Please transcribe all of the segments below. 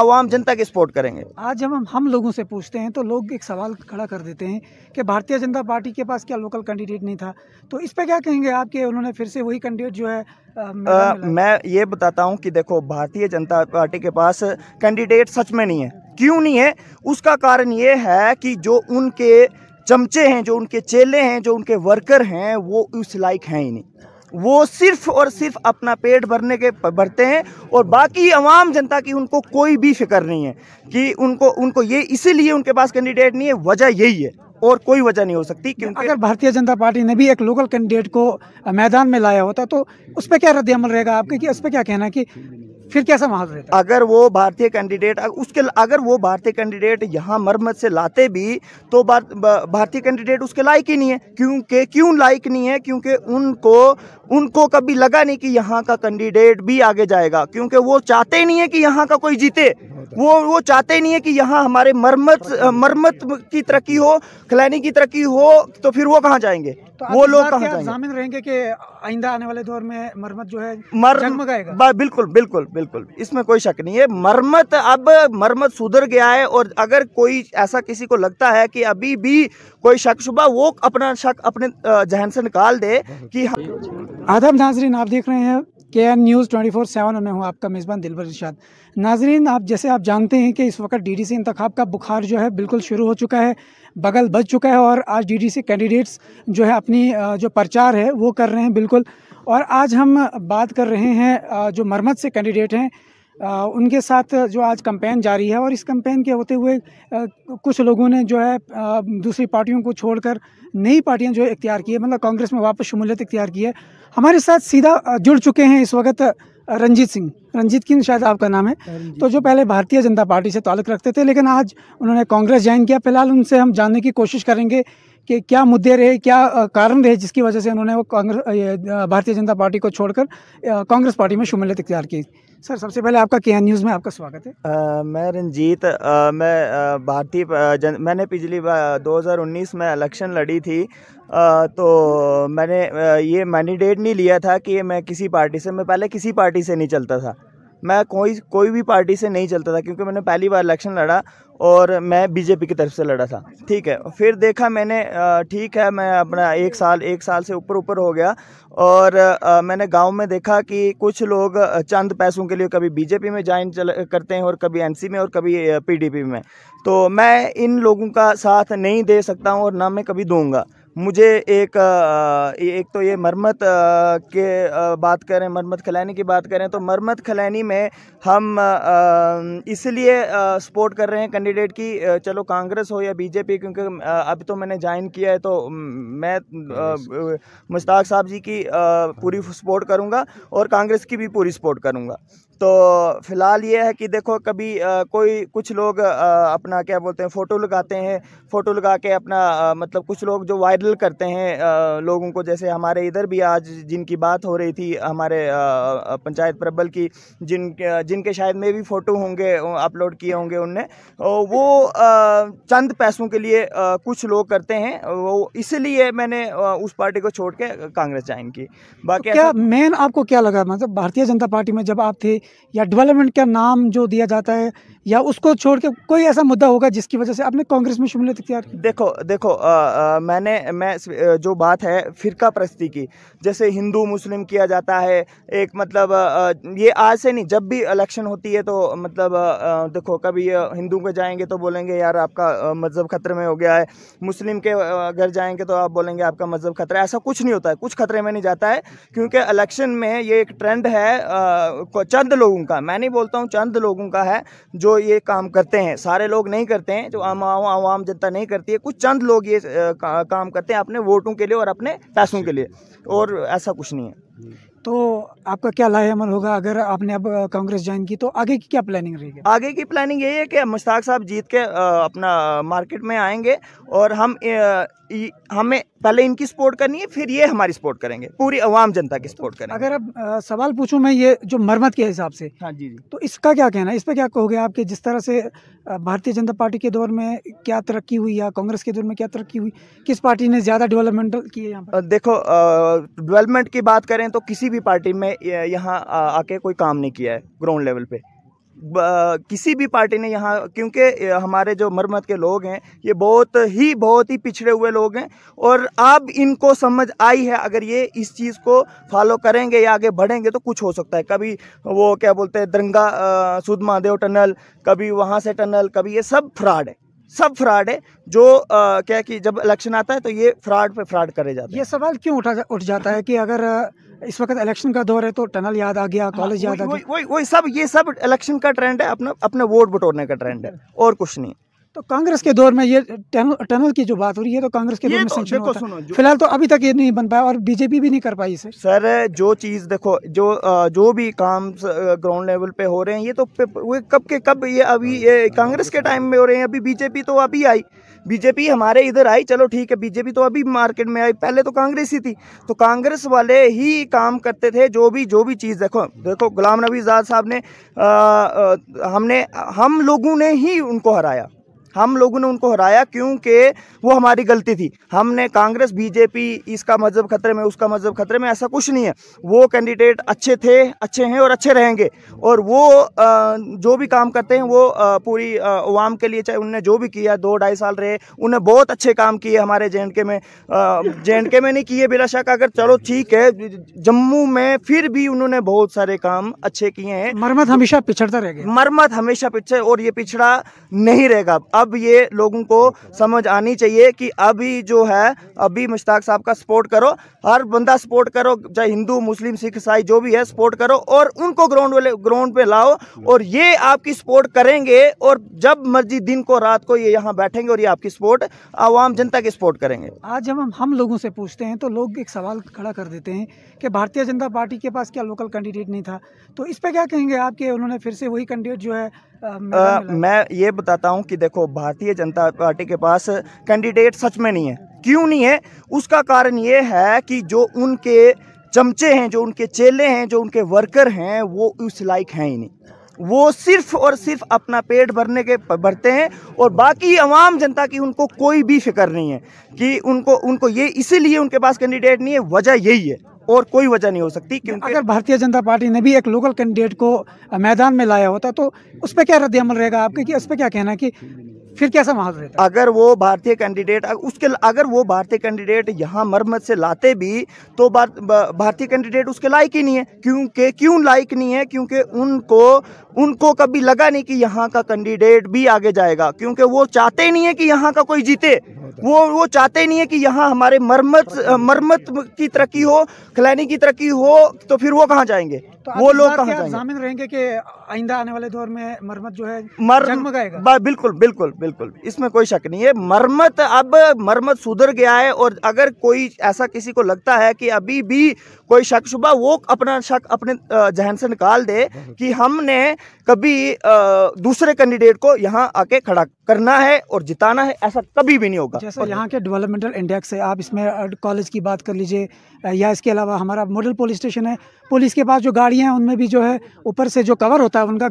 आवाम जनता की सपोर्ट करेंगे आज जब हम हम लोगों से पूछते हैं तो लोग एक सवाल खड़ा कर देते हैं कि भारतीय जनता पार्टी के पास क्या लोकल कैंडिडेट नहीं था तो इस पे क्या कहेंगे आपके उन्होंने फिर से वही कैंडिडेट जो है आ, मैं ये बताता हूँ कि देखो भारतीय जनता पार्टी के पास कैंडिडेट सच में नहीं है क्यों नहीं है उसका कारण ये है कि जो उनके चमचे हैं जो उनके चेले हैं जो उनके वर्कर हैं वो उस लाइक हैं ही नहीं वो सिर्फ और सिर्फ अपना पेट भरने के भरते हैं और बाकी आवाम जनता की उनको कोई भी फिक्र नहीं है कि उनको उनको ये इसीलिए उनके पास कैंडिडेट नहीं है वजह यही है और कोई वजह नहीं हो सकती क्योंकि अगर भारतीय जनता पार्टी ने भी एक लोकल कैंडिडेट को मैदान में लाया होता तो उस पर क्या रद्द अमल रहेगा आपके कि उस पर क्या कहना है कि फिर कैसा माहौल रहता अगर वो भारतीय कैंडिडेट उसके अगर वो भारतीय कैंडिडेट यहाँ मरम्मत से लाते भी तो भारतीय कैंडिडेट उसके लायक ही नहीं है क्योंकि क्यों लायक नहीं है क्योंकि उनको उनको कभी लगा नहीं कि यहाँ का कैंडिडेट भी आगे जाएगा क्योंकि वो चाहते ही नहीं है कि यहाँ का कोई जीते वो वो चाहते नहीं है कि यहाँ हमारे मरम्मत मरम्मत की तरक्की हो खिलानी की तरक्की हो तो फिर वो कहाँ जाएंगे तो वो लोग कहा जाएंगे रहेंगे कि आइंदा आने वाले दौर में मरम्मत जो है मर बिल्कुल बिल्कुल बिल्कुल इसमें कोई शक नहीं है मरम्मत अब मरम्मत सुधर गया है और अगर कोई ऐसा किसी को लगता है कि अभी भी कोई शक शुबा वो अपना शक अपने जहन से निकाल दे कि हाँ। आदम नाजरीन आप देख रहे हैं K N news twenty four seven मैं हूँ आपका मेज़बान दिलबर इर्शाद नाजरीन आप जैसे आप जानते हैं कि इस वक्त डी डी सी इंतखा का बुखार जो है बिल्कुल शुरू हो चुका है बगल बज चुका है और आज डी डी सी कैंडिडेट्स जो है अपनी जो प्रचार है वो कर रहे हैं बिल्कुल और आज हम बात कर रहे हैं जो मरमत से कैंडिडेट हैं उनके साथ जो आज कंपेन जारी है और इस कंपेन के होते हुए कुछ लोगों ने जो है दूसरी पार्टियों को छोड़कर नई पार्टियां जो है इख्तियार की है मतलब कांग्रेस में वापस शमूलियत इख्तियार की है हमारे साथ सीधा जुड़ चुके हैं इस वक्त रंजीत सिंह रंजीत किन शायद आपका नाम है तो जो पहले भारतीय जनता पार्टी से ताल्लुक़ रखते थे लेकिन आज उन्होंने कांग्रेस ज्वाइन किया फिलहाल उनसे हम जानने की कोशिश करेंगे कि क्या मुद्दे रहे क्या कारण रहे जिसकी वजह से उन्होंने वो कांग्रेस भारतीय जनता पार्टी को छोड़कर कांग्रेस पार्टी में शमूलियत इख्तियार की सर सबसे पहले आपका के न्यूज़ में आपका स्वागत है आ, मैं रंजीत मैं भारतीय जन मैंने पिछली बार दो में इलेक्शन लड़ी थी आ, तो मैंने ये मैंडेट नहीं लिया था कि मैं किसी पार्टी से मैं पहले किसी पार्टी से नहीं चलता था मैं कोई कोई भी पार्टी से नहीं चलता था क्योंकि मैंने पहली बार इलेक्शन लड़ा और मैं बीजेपी की तरफ से लड़ा था ठीक है फिर देखा मैंने ठीक है मैं अपना एक साल एक साल से ऊपर ऊपर हो गया और मैंने गांव में देखा कि कुछ लोग चंद पैसों के लिए कभी बीजेपी में ज्वाइन करते हैं और कभी एनसी में और कभी पीडीपी में तो मैं इन लोगों का साथ नहीं दे सकता हूँ और ना मैं कभी दूंगा मुझे एक एक तो ये मरम्मत के बात करें मरम्मत खलैनी की बात करें तो मरम्मत खलैनी में हम इसलिए सपोर्ट कर रहे हैं कैंडिडेट की चलो कांग्रेस हो या बीजेपी क्योंकि अब तो मैंने ज्वाइन किया है तो मैं मुश्ताक साहब जी की पूरी सपोर्ट करूंगा और कांग्रेस की भी पूरी सपोर्ट करूंगा तो फ़िलहाल ये है कि देखो कभी आ, कोई कुछ लोग आ, अपना क्या बोलते हैं फ़ोटो लगाते हैं फ़ोटो लगा के अपना आ, मतलब कुछ लोग जो वायरल करते हैं आ, लोगों को जैसे हमारे इधर भी आज जिनकी बात हो रही थी हमारे आ, पंचायत प्रबल की जिन जिनके शायद में भी फ़ोटो होंगे अपलोड किए होंगे उनने वो आ, चंद पैसों के लिए आ, कुछ लोग करते हैं वो इसलिए मैंने उस पार्टी को छोड़ के कांग्रेस ज्वाइन की तो बाकी तो क्या मेन आपको क्या लगा मतलब भारतीय जनता पार्टी में जब आप थे या डेवलपमेंट का नाम जो दिया जाता है या उसको छोड़ के कोई ऐसा मुद्दा होगा जिसकी वजह से आपने कांग्रेस में शमूलियत इख्तियार देखो देखो आ, आ, मैंने मैं जो बात है फ़िरका प्रस्ती की जैसे हिंदू मुस्लिम किया जाता है एक मतलब आ, ये आज से नहीं जब भी इलेक्शन होती है तो मतलब आ, देखो कभी हिंदू के जाएंगे तो बोलेंगे यार आपका मज़हब ख़तरे में हो गया है मुस्लिम के घर जाएंगे तो आप बोलेंगे आपका मज़हब ख़तरा ऐसा कुछ नहीं होता है कुछ ख़तरे में नहीं जाता है क्योंकि इलेक्शन में ये एक ट्रेंड है चंद लोगों का मैं नहीं बोलता हूँ चंद लोगों का है जो ये काम करते हैं सारे लोग नहीं करते हैं जो आम आम, आम, आम जनता नहीं करती है कुछ चंद लोग ये काम करते हैं अपने वोटों के लिए और अपने पैसों के लिए और ऐसा कुछ नहीं है तो आपका क्या लाए अमल होगा अगर आपने अब कांग्रेस ज्वाइन की तो आगे की क्या प्लानिंग रहेगी आगे की प्लानिंग यही है कि मुश्ताक साहब जीत के अपना मार्केट में आएंगे और हम हमें पहले इनकी सपोर्ट करनी है फिर ये हमारी सपोर्ट करेंगे पूरी आवाम जनता की सपोर्ट करेंगे अगर अब सवाल पूछूं मैं ये जो मरम्मत के हिसाब से हाँ जी जी तो इसका क्या कहना है इस पर क्या कहोगे आपके जिस तरह से भारतीय जनता पार्टी के दौर में क्या तरक्की हुई या कांग्रेस के दौर में क्या तरक्की हुई किस पार्टी ने ज़्यादा डेवलपमेंटल किए यहाँ पर देखो डेवलपमेंट की बात करें तो किसी भी पार्टी में यहाँ आके कोई काम नहीं किया है ग्राउंड लेवल पे किसी भी पार्टी ने यहाँ क्योंकि हमारे जो मरम्मत के लोग हैं ये बहुत ही बहुत ही पिछड़े हुए लोग हैं और अब इनको समझ आई है अगर ये इस चीज़ को फॉलो करेंगे या आगे बढ़ेंगे तो कुछ हो सकता है कभी वो क्या बोलते हैं दरंगा सुद महादेव टनल कभी वहाँ से टनल कभी ये सब फ्रॉड है सब फ्रॉड है जो आ, क्या कि जब इलेक्शन आता है तो ये फ्रॉड पे फ्रॉड करे जाते हैं ये सवाल क्यों उठा उठ जाता है कि अगर इस वक्त इलेक्शन का दौर है तो टनल याद आ गया कॉलेज हाँ, याद आ गया वही वही सब ये सब इलेक्शन का ट्रेंड है अपना अपने वोट बटोरने का ट्रेंड है और कुछ नहीं तो कांग्रेस के दौर में ये टनल टनल की जो बात हो रही है तो कांग्रेस के दौर में सेंक्शन तो होता सुनो फिलहाल तो अभी तक ये नहीं बन पाया और बीजेपी भी नहीं कर पाई इसे सर जो चीज़ देखो जो जो भी काम ग्राउंड लेवल पे हो रहे हैं ये तो वो कब के कब ये अभी कांग्रेस के टाइम में हो रहे हैं अभी बीजेपी तो अभी आई बीजेपी हमारे इधर आई चलो ठीक है बीजेपी तो अभी मार्केट में आई पहले तो कांग्रेस ही थी तो कांग्रेस वाले ही काम करते थे जो भी जो भी चीज़ देखो देखो गुलाम नबी आज़ाद साहब ने आ, आ, हमने हम लोगों ने ही उनको हराया हम लोगों ने उनको हराया क्योंकि वो हमारी गलती थी हमने कांग्रेस बीजेपी इसका मजहब खतरे में उसका मजहब खतरे में ऐसा कुछ नहीं है वो कैंडिडेट अच्छे थे अच्छे हैं और अच्छे रहेंगे और वो जो भी काम करते हैं वो पूरी अवाम के लिए चाहे उनने जो भी किया दो ढाई साल रहे उन्हें बहुत अच्छे काम किए हमारे जे में जे में नहीं किए बिला शक अगर चलो ठीक है जम्मू में फिर भी उन्होंने बहुत सारे काम अच्छे किए हैं मरम्मत हमेशा पिछड़ता रहेगा मरम्मत हमेशा पिछड़े और ये पिछड़ा नहीं रहेगा अब ये लोगों को समझ आनी चाहिए कि अभी जो है अभी मुश्ताक साहब का सपोर्ट करो हर बंदा सपोर्ट करो चाहे हिंदू मुस्लिम सिख ईसाई जो भी है सपोर्ट करो और उनको ग्राउंड वाले ग्राउंड पे लाओ और ये आपकी सपोर्ट करेंगे और जब मर्जी दिन को रात को ये यहाँ बैठेंगे और ये आपकी सपोर्ट आवाम जनता की सपोर्ट करेंगे आज जब हम हम लोगों से पूछते हैं तो लोग एक सवाल खड़ा कर देते हैं कि भारतीय जनता पार्टी के पास क्या लोकल कैंडिडेट नहीं था तो इस पर क्या कहेंगे आपके उन्होंने फिर से वही कैंडिडेट जो है आ, मैं ये बताता हूँ कि देखो भारतीय जनता पार्टी के पास कैंडिडेट सच में नहीं है क्यों नहीं है उसका कारण ये है कि जो उनके चमचे हैं जो उनके चेले हैं जो उनके वर्कर हैं वो उस लाइक हैं ही नहीं वो सिर्फ और सिर्फ अपना पेट भरने के भरते हैं और बाकी आवाम जनता की उनको कोई भी फिक्र नहीं है कि उनको उनको ये इसीलिए उनके पास कैंडिडेट नहीं है वजह यही है और कोई वजह नहीं हो सकती क्योंकि अगर भारतीय जनता पार्टी ने भी एक लोकल कैंडिडेट को मैदान में लाया होता तो उस पर क्या रद्द अमल रहेगा आपके कि उस पर क्या कहना है कि फिर कैसा माहौल रहता अगर वो भारतीय कैंडिडेट उसके अगर वो भारतीय कैंडिडेट यहाँ मरम्मत से लाते भी तो भारतीय कैंडिडेट उसके लायक ही नहीं है क्योंकि क्यों लायक नहीं है क्योंकि उनको उनको कभी लगा नहीं कि यहाँ का कैंडिडेट भी आगे जाएगा क्योंकि वो चाहते नहीं है कि यहाँ का कोई जीते वो वो चाहते नहीं है कि यहाँ हमारे मरम्मत मरम्मत की तरक्की हो खलैनी की तरक्की हो तो फिर वो कहाँ जाएंगे तो वो लोग कहाँ जाएंगे जामिन रहेंगे कि आइंदा आने वाले दौर में मरम्मत जो है मर बिल्कुल बिल्कुल बिल्कुल इसमें कोई शक नहीं है मरम्मत अब मरम्मत सुधर गया है और अगर कोई ऐसा किसी को लगता है कि अभी भी कोई शक शुबा वो अपना शक अपने जहन से निकाल दे कि हमने कभी दूसरे कैंडिडेट को यहाँ आके खड़ा करना है और जिताना है ऐसा कभी भी नहीं होगा जैसे यहाँ के डेवलपमेंटल इंडेक्स है आप इसमें कॉलेज की बात कर लीजिए या इसके अलावा हमारा मॉडल पुलिस स्टेशन है पुलिस के पास जो गाड़ियाँ हैं उनमें भी जो है ऊपर से जो कवर होता है उनका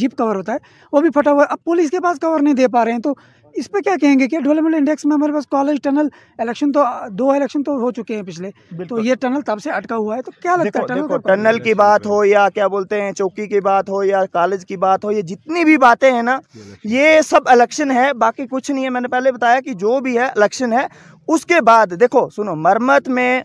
जीप कवर होता है वो भी फटा हुआ अब पुलिस के पास कवर नहीं दे पा रहे हैं तो इस पर क्या कहेंगे कि डेवलपमेंट इंडेक्स में हमारे पास कॉलेज टनल इलेक्शन तो दो इलेक्शन तो हो चुके हैं पिछले तो ये टनल तब से अटका हुआ है तो क्या लगता है टनल देखो, टनल की बात हो या क्या बोलते हैं चौकी की बात हो या कॉलेज की बात हो ये जितनी भी बातें हैं ना ये सब इलेक्शन है बाकी कुछ नहीं है मैंने पहले बताया कि जो भी है इलेक्शन है उसके बाद देखो सुनो मरम्मत में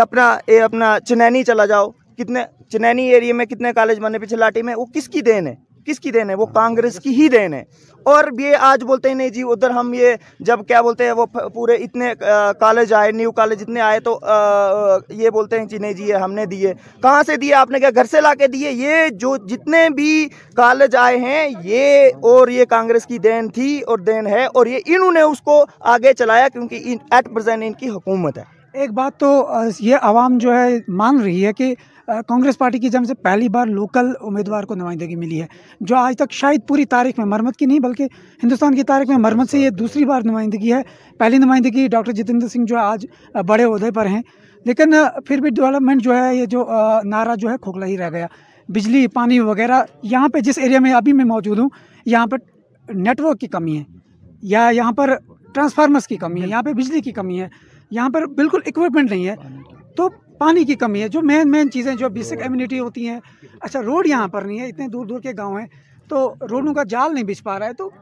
अपना ये अपना चनैनी चला जाओ कितने चनैनी एरिया में कितने कॉलेज बने पिछले लाठी में वो किसकी देन है किसकी देन है वो कांग्रेस की ही देन है और ये आज बोलते हैं नहीं जी उधर हम ये जब क्या बोलते हैं वो पूरे इतने कॉलेज आए न्यू कॉलेज इतने आए तो आ, ये बोलते हैं जी नहीं जी ये हमने दिए कहाँ से दिए आपने क्या घर से ला के दिए ये जो जितने भी कॉलेज आए हैं ये और ये कांग्रेस की देन थी और देन है और ये इन्होंने उसको आगे चलाया क्योंकि एट प्रजेंट इनकी हुकूमत है एक बात तो ये आवाम जो है मान रही है कि कांग्रेस पार्टी की जम से पहली बार लोकल उम्मीदवार को नुमाइंदगी मिली है जो आज तक शायद पूरी तारीख में मरम्मत की नहीं बल्कि हिंदुस्तान की तारीख में मरम्मत से ये दूसरी बार नुमाइंदगी है पहली नुमाइंदगी डॉक्टर जितेंद्र सिंह जो आज बड़े अहदे पर हैं लेकिन फिर भी डेवलपमेंट जो है ये जो नारा जो है खोखला ही रह गया बिजली पानी वगैरह यहाँ पर जिस एरिया में अभी मैं मौजूद हूँ यहाँ पर नेटवर्क की कमी है या यहाँ पर ट्रांसफार्मर्स की कमी है यहाँ पर बिजली की कमी है यहाँ पर बिल्कुल इक्विपमेंट नहीं है तो पानी की कमी है जो मेन मेन चीज़ें जो बेसिक इम्यूनिटी होती हैं अच्छा रोड यहाँ पर नहीं है इतने दूर दूर के गाँव हैं तो रोडों का जाल नहीं बिछ पा रहा है तो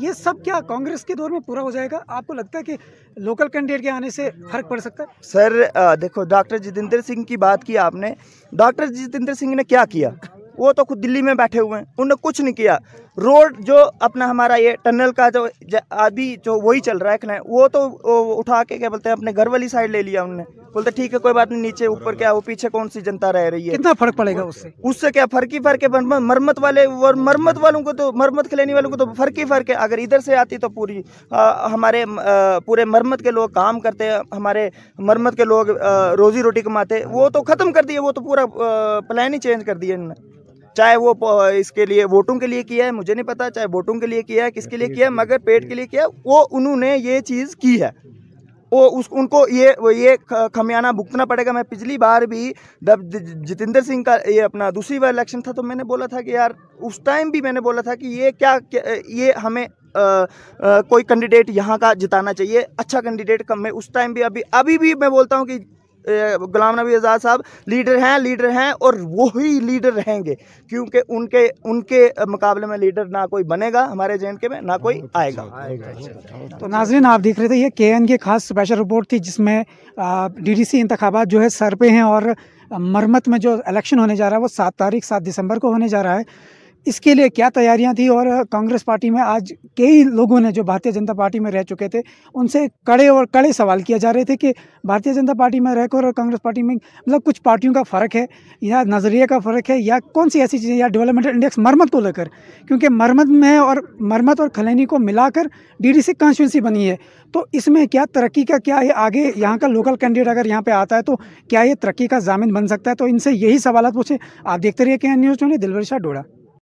ये सब क्या कांग्रेस के दौर में पूरा हो जाएगा आपको लगता है कि लोकल कैंडिडेट के आने से फर्क पड़ सकता है सर देखो डॉक्टर जितेंद्र सिंह की बात की आपने डॉक्टर जितेंद्र सिंह ने क्या किया वो तो खुद दिल्ली में बैठे हुए हैं उन्होंने कुछ नहीं किया रोड जो अपना हमारा ये टनल का जो अभी जो वही चल रहा है वो तो उठा के क्या बोलते हैं अपने घर वाली साइड ले लिया उनने बोलते ठीक है कोई बात नहीं नीचे ऊपर क्या वो पीछे कौन सी जनता रह रही है कितना फर्क पड़ेगा उससे उससे क्या फर्क ही फर्क है मरम्मत वाले और मरम्मत वालों को तो मरम्मत खिलाने वालों को तो फर्क ही फर्क है अगर इधर से आती तो पूरी आ, हमारे आ, पूरे मरम्मत के लोग काम करते हमारे मरम्मत के लोग रोजी रोटी कमाते वो तो खत्म कर दिए वो तो पूरा प्लान ही चेंज कर दिए इन्होंने चाहे वो इसके लिए वोटों के लिए किया है मुझे नहीं पता चाहे वोटों के लिए किया है किसके लिए किया है मगर पेट के लिए किया वो उन्होंने ये चीज़ की है वो उस उनको ये वो ये खमियाना भुगतना पड़ेगा मैं पिछली बार भी जब जितेंद्र सिंह का ये अपना दूसरी बार इलेक्शन था तो मैंने बोला था कि यार उस टाइम भी मैंने बोला था कि ये क्या, क्या ये हमें आ, आ, कोई कैंडिडेट यहाँ का जिताना चाहिए अच्छा कैंडिडेट कम है उस टाइम भी अभी अभी भी मैं बोलता हूँ कि गुलाम नबी आज़ाद साहब लीडर हैं लीडर हैं और वही लीडर रहेंगे क्योंकि उनके उनके मुकाबले में लीडर ना कोई बनेगा हमारे जे के में ना कोई अच्छा आएगा, अच्छा तो नाजरीन आप देख रहे थे ये के की खास स्पेशल रिपोर्ट थी जिसमें डी डी सी इंतबात जो है सर पे हैं और मरम्मत में जो इलेक्शन होने जा रहा है वो सात तारीख सात दिसंबर को होने जा रहा है इसके लिए क्या तैयारियां थी और कांग्रेस पार्टी में आज कई लोगों ने जो भारतीय जनता पार्टी में रह चुके थे उनसे कड़े और कड़े सवाल किए जा रहे थे कि भारतीय जनता पार्टी में रहकर और कांग्रेस पार्टी में मतलब कुछ पार्टियों का फ़र्क है या नज़रिए का फ़र्क है या कौन सी ऐसी चीज़ें या डेवलपमेंट इंडेक्स मरमत को लेकर क्योंकि मरम्मत में और मरमत और खलैनी को मिलाकर डी डी कॉन्स्टिट्यूंसी बनी है तो इसमें क्या तरक्की का क्या है आगे यहाँ का लोकल कैंडिडेट अगर यहाँ पर आता है तो क्या ये तरक्की का जामिन बन सकता है तो इनसे यही सवाल पूछे आप देखते रहिए क्या न्यूज़ चुनिए दिलवर शाह डोड़ा